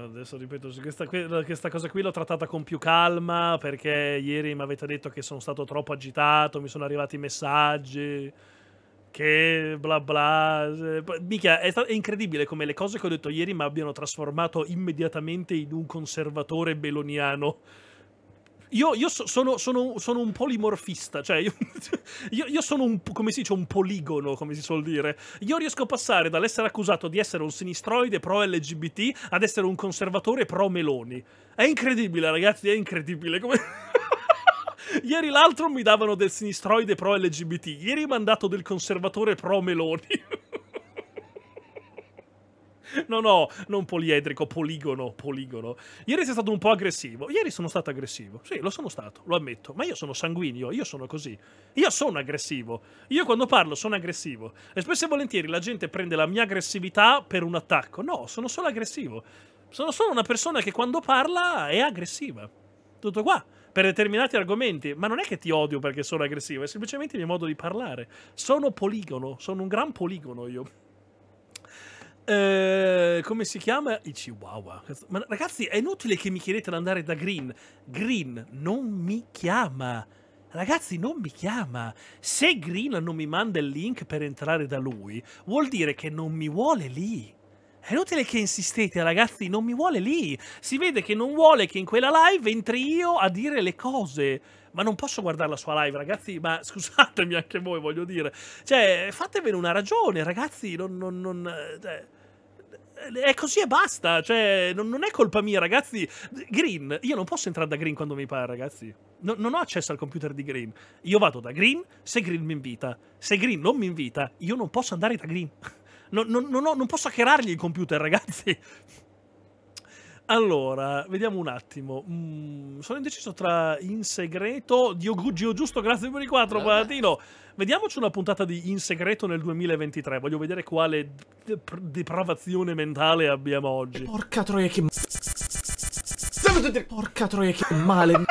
adesso ripeto, questa, questa, cosa qui l'ho trattata con più calma perché ieri mi avete detto che sono stato troppo agitato, mi sono arrivati i messaggi che bla bla. Mica, è, è, incredibile come le cose che ho detto ieri mi abbiano trasformato immediatamente in un conservatore beloniano. Io, io so, sono, sono, sono, un polimorfista, cioè io, [laughs] io, io, sono un, come si dice, un poligono, come si suol dire. Io riesco a passare dall'essere accusato di essere un sinistroide pro-LGBT ad essere un conservatore pro-Meloni. È incredibile, ragazzi, è incredibile. Come... [laughs] Ieri l'altro mi davano del sinistroide pro LGBT, ieri mi hanno dato del conservatore pro Meloni. [laughs] No, no, non poliedrico, poligono, poligono. Ieri sei stato un po' aggressivo. Ieri sono stato aggressivo. Sì, lo sono stato, lo ammetto. Ma io sono sanguigno, io sono così. Io sono aggressivo. Io quando parlo sono aggressivo. E spesso e volentieri la gente prende la mia aggressività per un attacco. No, sono solo aggressivo. Sono solo una persona che quando parla è aggressiva. Tutto qua per determinati argomenti, ma non è che ti odio perché sono aggressivo, è semplicemente il mio modo di parlare. Sono poligono, sono un gran poligono io. Eh, come si chiama? I Chihuahua. Ma ragazzi, è inutile che mi chiedete di andare da Green. Green non mi chiama. Ragazzi, non mi chiama. Se Green non mi manda il link per entrare da lui, vuol dire che non mi vuole lì. È inutile che insistete, ragazzi, non mi vuole lì. Si vede che non vuole che in quella live entri io a dire le cose. Ma non posso guardare la sua live, ragazzi, ma [laughs] scusatemi anche voi, voglio dire. Cioè, fatevene una ragione, ragazzi, non... non, non eh è così e basta. Cioè, non, non, è colpa mia, ragazzi. Green, io non posso entrare da Green quando mi pare, ragazzi. No, non ho accesso al computer di Green. Io vado da Green se Green mi invita. Se Green non mi invita, io non posso andare da Green. [laughs] Non, non, non, non posso hackerargli il computer, ragazzi. Allora, vediamo un attimo. Mm, sono indeciso tra In Segreto. Dio Gugio, giusto, grazie per i quattro, Palatino. Vediamoci una puntata di In Segreto nel 2023. Voglio vedere quale depravazione mentale abbiamo oggi. Porca troia, che. Porca troia, che male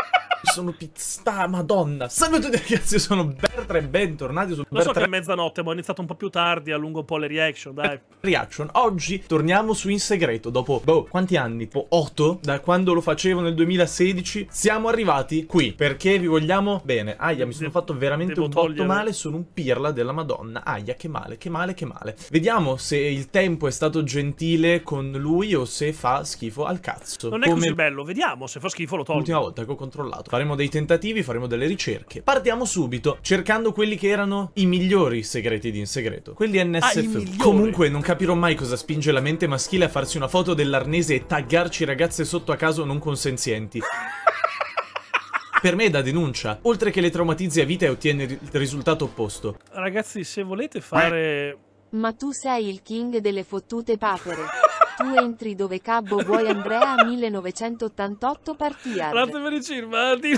sono pizza, madonna. Salve a tutti ragazzi, io sono Bertra e bentornati su Bertra. Lo so che è mezzanotte, ma ho iniziato un po' più tardi, allungo un po' le reaction, dai. Reaction. Oggi torniamo su In Segreto, dopo, boh, quanti anni? Tipo 8? Da quando lo facevo nel 2016, siamo arrivati qui, perché vi vogliamo bene. Aia, mi sono fatto veramente un po' male, sono un pirla della madonna. Aia, che male, che male, che male. Vediamo se il tempo è stato gentile con lui o se fa schifo al cazzo. Non è Come... così bello, vediamo, se fa schifo lo tolgo. L'ultima volta che ho controllato faremo dei tentativi, faremo delle ricerche. Partiamo subito cercando quelli che erano i migliori segreti di in segreto, quelli NSF. Ah, Comunque non capirò mai cosa spinge la mente maschile a farsi una foto dell'arnese e taggarci ragazze sotto a caso non consenzienti. [laughs] per me è da denuncia, oltre che le traumatizzi a vita e ottiene il risultato opposto. Ragazzi, se volete fare... Ma tu sei il king delle fottute papere tu entri dove cabbo vuoi Andrea 1988 partia. Grazie per i cirmati.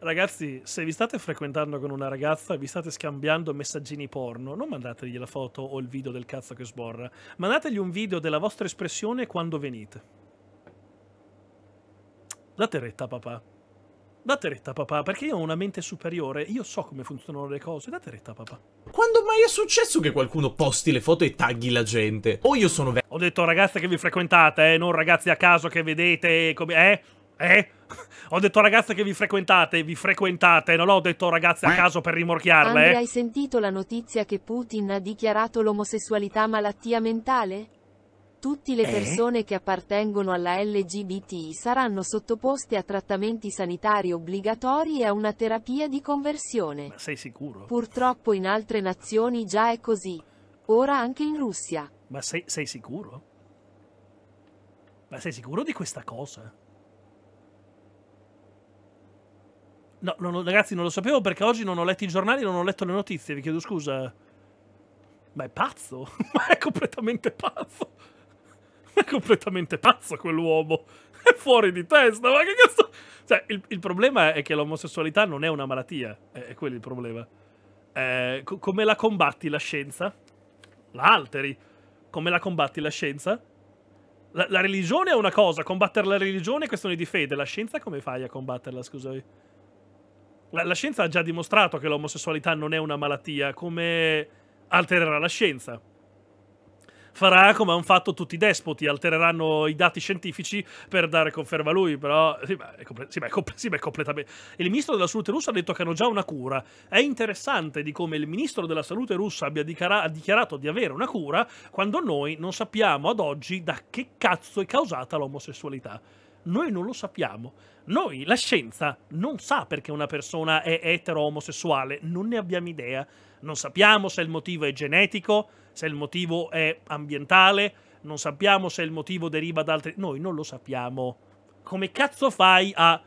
Ragazzi, se vi state frequentando con una ragazza, vi state scambiando messaggini porno, non mandategli la foto o il video del cazzo che sborra, mandategli un video della vostra espressione quando venite. Date retta, papà. Date retta, papà, perché io ho una mente superiore, io so come funzionano le cose. Date retta, papà. Quando mai è successo che qualcuno posti le foto e tagghi la gente? O io sono vero. Ho detto ragazze che vi frequentate, eh, non ragazzi a caso che vedete, come... eh? Eh? [laughs] Ho detto ragazze che vi frequentate, vi frequentate, non ho detto ragazze a caso per rimorchiarle. Eh? Andrea, hai sentito la notizia che Putin ha dichiarato l'omosessualità malattia mentale? Tutte le eh? persone che appartengono alla LGBT saranno sottoposte a trattamenti sanitari obbligatori e a una terapia di conversione. Ma sei sicuro? Purtroppo in altre nazioni già è così. Ora anche in Russia. Ma sei, sei sicuro? Ma sei sicuro di questa cosa? No, non, ragazzi, non lo sapevo perché oggi non ho letto i giornali, non ho letto le notizie, vi chiedo scusa. Ma è pazzo? [laughs] Ma è completamente pazzo. [laughs] completamente pazzo quell'uomo. [laughs] È fuori di testa, ma che cazzo... Cioè, il, il problema è che l'omosessualità non è una malattia, è, è quello il problema. Eh, co come la combatti la scienza? La alteri. Come la combatti la scienza? La, la, religione è una cosa, combattere la religione è questione di fede. La scienza come fai a combatterla, scusami? La, la scienza ha già dimostrato che l'omosessualità non è una malattia, come altererà la scienza? farà come hanno fatto tutti i despoti, altereranno i dati scientifici per dare conferma a lui, però sì, ma è, comple- sì, ma è, comple- sì, ma è completamente... Il ministro della salute russa ha detto che hanno già una cura. È interessante di come il ministro della salute russa abbia dichiara- dichiarato di avere una cura quando noi non sappiamo ad oggi da che cazzo è causata l'omosessualità. Noi non lo sappiamo. Noi, la scienza, non sa perché una persona è etero-omosessuale, non ne abbiamo idea. Non sappiamo se il motivo è genetico, se il motivo è ambientale, non sappiamo se il motivo deriva da altri... Noi non lo sappiamo. Come cazzo fai a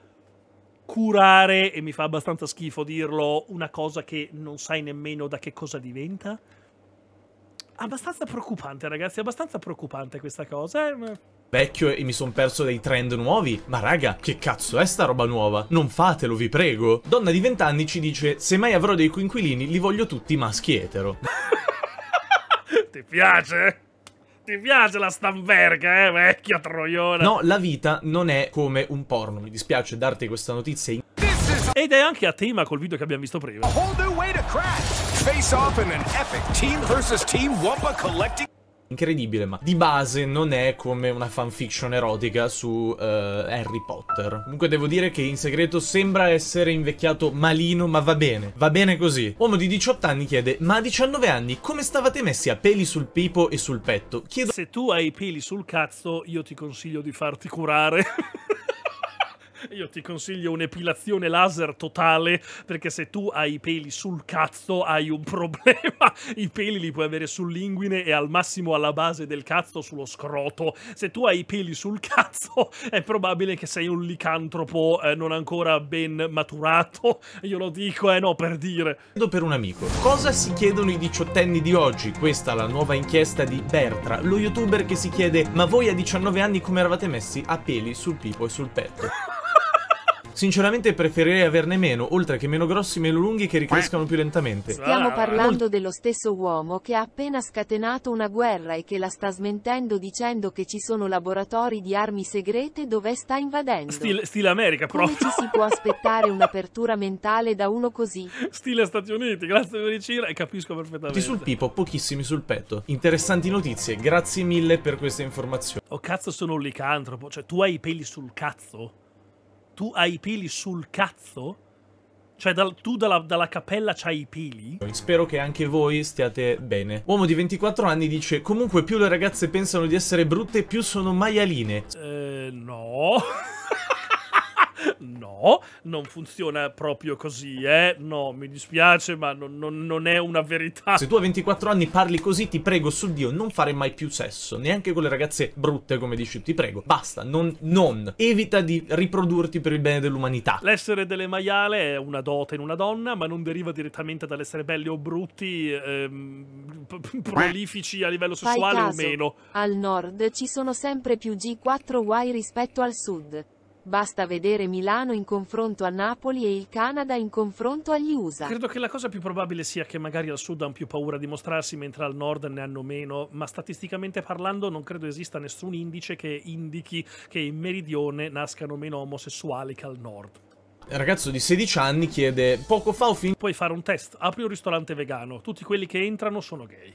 curare, e mi fa abbastanza schifo dirlo, una cosa che non sai nemmeno da che cosa diventa? Abbastanza preoccupante, ragazzi, abbastanza preoccupante questa cosa. Eh? vecchio e mi son perso dei trend nuovi? Ma raga, che cazzo è sta roba nuova? Non fatelo, vi prego. Donna di vent'anni ci dice, se mai avrò dei coinquilini li voglio tutti maschi etero. [laughs] Ti piace? Ti piace la stamberga, eh, vecchia troiona? No, la vita non è come un porno. Mi dispiace darti questa notizia in... Ed è anche a tema col video che abbiamo visto prima. A whole new way to crash! Face off in an epic team versus team Wumpa collecting incredibile, ma di base non è come una fanfiction erotica su uh, Harry Potter. Comunque devo dire che in segreto sembra essere invecchiato malino, ma va bene, va bene così. Uomo di 18 anni chiede, ma a 19 anni come stavate messi a peli sul pipo e sul petto? Chiedo... Se tu hai peli sul cazzo, io ti consiglio di farti curare. [laughs] Io ti consiglio un'epilazione laser totale perché se tu hai i peli sul cazzo hai un [laughs] problema. I peli li puoi avere sull'inguine e al massimo alla base del cazzo sullo scroto. Se tu hai i peli sul [laughs] cazzo è probabile che sei un licantropo eh, non ancora ben maturato. Io lo dico, eh no, per dire. Chiedo per un amico. Cosa si chiedono i diciottenni di oggi? Questa è la nuova inchiesta di Bertra, lo youtuber che si chiede ma voi a 19 anni come eravate messi a peli sul pipo e sul petto? [laughs] Sinceramente preferirei averne meno, oltre che meno grossi meno lunghi che ricrescano più lentamente. Stiamo ah. parlando dello stesso uomo che ha appena scatenato una guerra e che la sta smentendo dicendo che ci sono laboratori di armi segrete dove sta invadendo. Stile, stile America, proprio. Come ci si può aspettare un'apertura mentale da uno così? Stile Stati Uniti, grazie per il Cira e capisco perfettamente. Tutti sul pipo, pochissimi sul petto. Interessanti notizie, grazie mille per queste informazioni. Oh cazzo, sono un licantropo, cioè tu hai i peli sul cazzo? tu hai i peli sul cazzo? Cioè, dal, tu dalla, dalla cappella c'hai i pili? Spero che anche voi stiate bene. Uomo di 24 anni dice, comunque più le ragazze pensano di essere brutte, più sono maialine. Eh, no... [laughs] No, non funziona proprio così, eh. No, mi dispiace, ma non, non, non è una verità. Se tu a 24 anni parli così, ti prego sul Dio, non fare mai più sesso, neanche con le ragazze brutte, come dici, ti prego. Basta, non, non. Evita di riprodurti per il bene dell'umanità. L'essere delle maiale è una dote in una donna, ma non deriva direttamente dall'essere belli o brutti, ehm, prolifici a livello sessuale o meno. Al nord ci sono sempre più G4Y rispetto al sud. Basta vedere Milano in confronto a Napoli e il Canada in confronto agli USA. Credo che la cosa più probabile sia che magari al sud hanno più paura di mostrarsi mentre al nord ne hanno meno, ma statisticamente parlando non credo esista nessun indice che indichi che in meridione nascano meno omosessuali che al nord. Il ragazzo di 16 anni chiede poco fa ho finito... Puoi fare un test, apri un ristorante vegano, tutti quelli che entrano sono gay.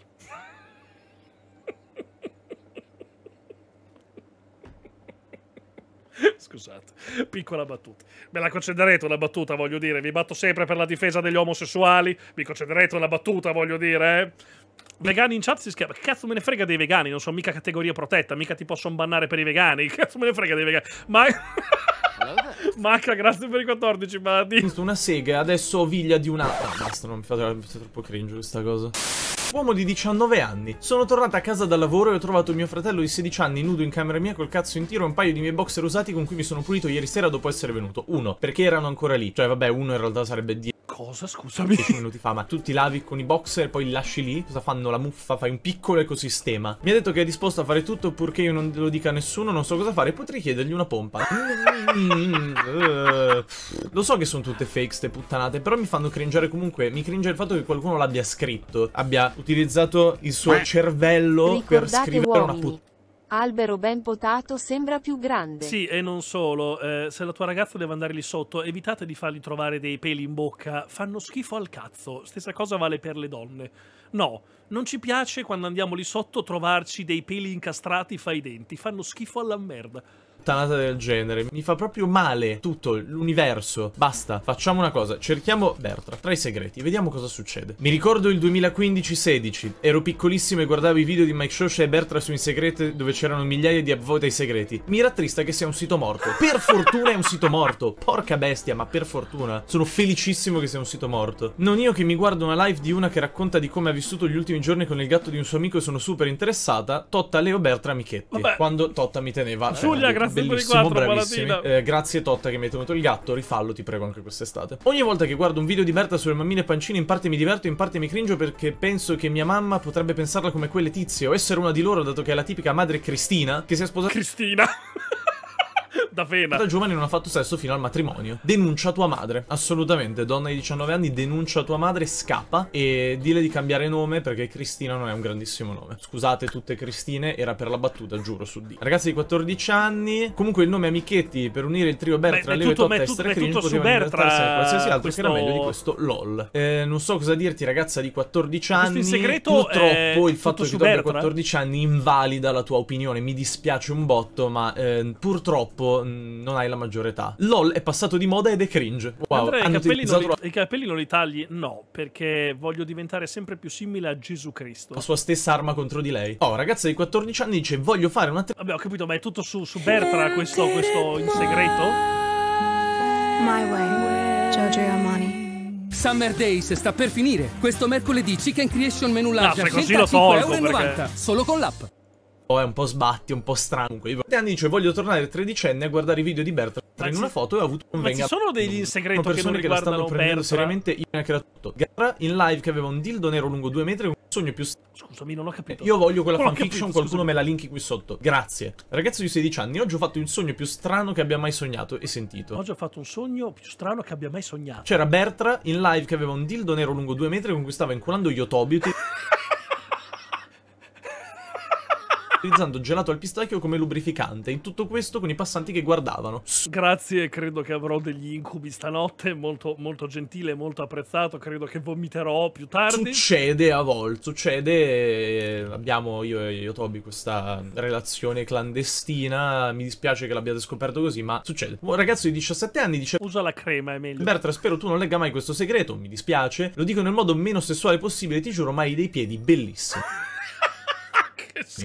Scusate, [laughs] piccola battuta. Me la concederete una battuta, voglio dire. Vi batto sempre per la difesa degli omosessuali. Mi concederete una battuta, voglio dire, eh? Vegani in chat si Che Cazzo me ne frega dei vegani, non sono mica categoria protetta, mica ti possono bannare per i vegani. [laughs] Che Cazzo me ne frega dei vegani. Ma... [laughs] Macca, grazie per i 14 badi. Una sega, adesso viglia di una... Ah, basta, non mi fate troppo cringe questa cosa. Uomo di 19 anni. Sono tornata a casa dal lavoro e ho trovato mio fratello di 16 anni nudo in camera mia col cazzo in tiro e un paio di miei boxer usati con cui mi sono pulito ieri sera dopo essere venuto. Uno, perché erano ancora lì. Cioè vabbè, uno in realtà sarebbe 10 Cosa? Scusami. 10 minuti fa, ma tu ti lavi con i boxer e poi li lasci lì? Cosa fanno? La muffa? Fai un piccolo ecosistema. Mi ha detto che è disposto a fare tutto purché io non lo dica a nessuno, non so cosa fare, potrei chiedergli una pompa. [laughs] lo so che sono tutte fake ste puttanate, però mi fanno cringere comunque. Mi cringe il fatto che qualcuno l'abbia scritto, abbia utilizzato il suo cervello Ricordate per scrivere uomini. una puttana Albero ben potato sembra più grande. Sì, e non solo. Eh, se la tua ragazza deve andare lì sotto, evitate di fargli trovare dei peli in bocca. Fanno schifo al cazzo. Stessa cosa vale per le donne. No, non ci piace quando andiamo lì sotto trovarci dei peli incastrati fra i denti. Fanno schifo alla merda puttanata del genere. Mi fa proprio male tutto l'universo. Basta, facciamo una cosa. Cerchiamo Bertra tra i segreti. Vediamo cosa succede. Mi ricordo il 2015-16. Ero piccolissimo e guardavo i video di Mike Shosha e Bertra sui segreti dove c'erano migliaia di upvote ai segreti. Mi rattrista che sia un sito morto. Per fortuna è un sito morto. Porca bestia, ma per fortuna. Sono felicissimo che sia un sito morto. Non io che mi guardo una live di una che racconta di come ha vissuto gli ultimi giorni con il gatto di un suo amico e sono super interessata. Totta Leo Bertra Michetti. Vabbè. Quando Totta mi teneva. Giulia, eh, grazie Bellissimo, bravissimo. Eh, grazie Totta che mi hai tenuto il gatto, rifallo ti prego anche quest'estate. Ogni volta che guardo un video di Berta sulle mammine pancine in parte mi diverto, in parte mi cringio perché penso che mia mamma potrebbe pensarla come quelle tizie o essere una di loro dato che è la tipica madre Cristina che si è sposata... Cristina! [laughs] [laughs] da pena. Da giovane non ha fatto sesso fino al matrimonio. Denuncia tua madre. Assolutamente, donna di 19 anni, denuncia tua madre, scappa e dile di cambiare nome perché Cristina non è un grandissimo nome. Scusate tutte Cristine, era per la battuta, giuro su D. Ragazzi di 14 anni, comunque il nome è Amichetti per unire il trio Bertra, Leo e Totta e Stra Cringe poteva divertirsi a qualsiasi altro questo... che era meglio di questo LOL. Eh, non so cosa dirti ragazza di 14 anni, questo in segreto purtroppo il fatto che tu abbia 14 anni invalida la tua opinione, mi dispiace un botto ma eh, purtroppo nuovo non hai la maggiore età. LOL è passato di moda ed è cringe. Wow, Andrea, i capelli, li, i capelli, non li, tagli? No, perché voglio diventare sempre più simile a Gesù Cristo. La sua stessa arma contro di lei. Oh, ragazza di 14 anni dice voglio fare una... Vabbè, ho capito, ma è tutto su, su Bertra questo, questo in segreto? My Way, Giorgio Armani. Summer Days sta per finire. Questo mercoledì Chicken Creation Menu Large no, a 105,90 euro. Perché... Solo con l'app po' è un po' sbatti, un po' strano. E anni dice voglio tornare tredicenne a guardare i video di Bertrand in una foto e ho avuto un venga. Ma ci sono degli segreti che non riguardano prendendo Bertrand? seriamente io ne ho creato tutto. Gara in live che aveva un dildo nero lungo due metri con un sogno più strano. Scusami, non ho capito. Io voglio quella fanfiction, qualcuno me la linki qui sotto. Grazie. Ragazzo di 16 anni, oggi ho fatto il sogno più strano che abbia mai sognato e sentito. Oggi ho fatto un sogno più strano che abbia mai sognato. C'era Bertra in live che aveva un dildo nero lungo due metri con cui stava inculando Yotobi. [laughs] utilizzando gelato al pistacchio come lubrificante. In tutto questo con i passanti che guardavano. Grazie, credo che avrò degli incubi stanotte. Molto, molto gentile, molto apprezzato. Credo che vomiterò più tardi. Succede a volte, succede. Eh, abbiamo io e io, Yotobi questa relazione clandestina. Mi dispiace che l'abbiate scoperto così, ma succede. Un ragazzo di 17 anni dice: Usa la crema, è meglio. Bertra, spero tu non legga mai questo segreto. Mi dispiace. Lo dico nel modo meno sessuale possibile, ti giuro, ma hai dei piedi bellissimi. [laughs]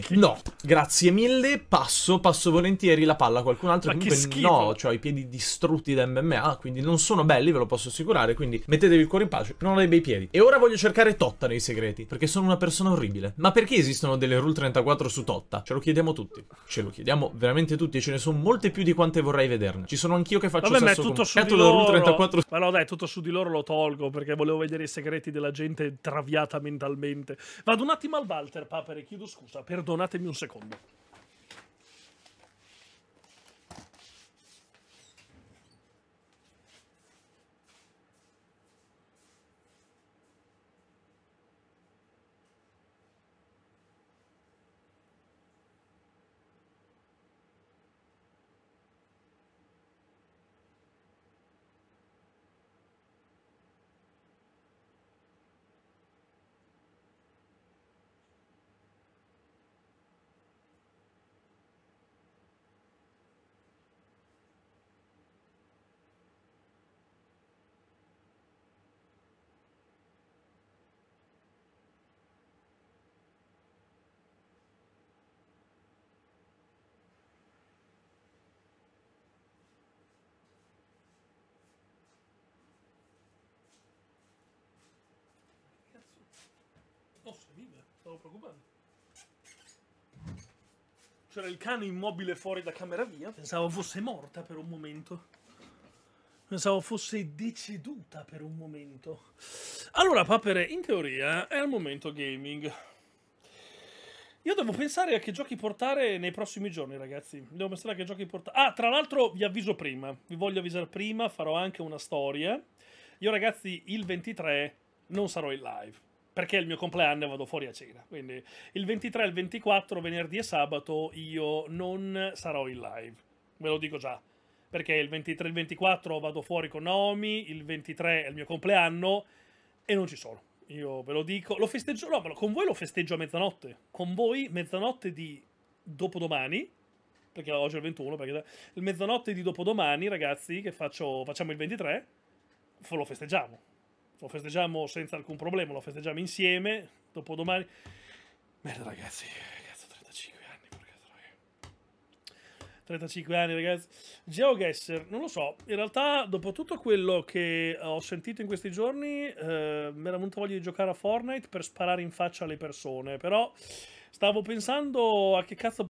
No, grazie mille, passo, passo volentieri la palla a qualcun altro. Ma comunque che no, cioè ho i piedi distrutti da MMA, quindi non sono belli, ve lo posso assicurare, quindi mettetevi il cuore in pace, non ho dei bei piedi. E ora voglio cercare Totta nei segreti, perché sono una persona orribile. Ma perché esistono delle Rule 34 su Totta? Ce lo chiediamo tutti, ce lo chiediamo veramente tutti e ce ne sono molte più di quante vorrei vederne. Ci sono anch'io che faccio Vabbè, ma è tutto con... su di loro. Rule 34... Ma no dai, tutto su di loro lo tolgo, perché volevo vedere i segreti della gente traviata mentalmente. Vado un attimo al Walter, Papere, chiedo scusa perdonatemi un secondo. Stavo preoccupando. C'era il cane immobile fuori da camera via. Pensavo fosse morta per un momento. Pensavo fosse deceduta per un momento. Allora, papere, in teoria è al momento gaming. Io devo pensare a che giochi portare nei prossimi giorni, ragazzi. Devo pensare a che giochi portare. Ah, tra l'altro vi avviso prima. Vi voglio avvisare prima, farò anche una storia. Io, ragazzi, il 23 non sarò in live perché è il mio compleanno e vado fuori a cena. Quindi il 23, e il 24, venerdì e sabato io non sarò in live. Ve lo dico già. Perché il 23 e il 24 vado fuori con Naomi, il 23 è il mio compleanno e non ci sono. Io ve lo dico, lo festeggio, no, ma con voi lo festeggio a mezzanotte. Con voi mezzanotte di dopodomani, perché oggi è il 21, perché mezzanotte di dopodomani, ragazzi, che faccio, facciamo il 23, lo festeggiamo lo festeggiamo senza alcun problema, lo festeggiamo insieme, dopodomani... Merda ragazzi, cazzo 35 anni, porca troia. 35 anni ragazzi. GeoGuessr, non lo so, in realtà dopo tutto quello che ho sentito in questi giorni, eh, mi era venuta voglia di giocare a Fortnite per sparare in faccia alle persone, però stavo pensando a che cazzo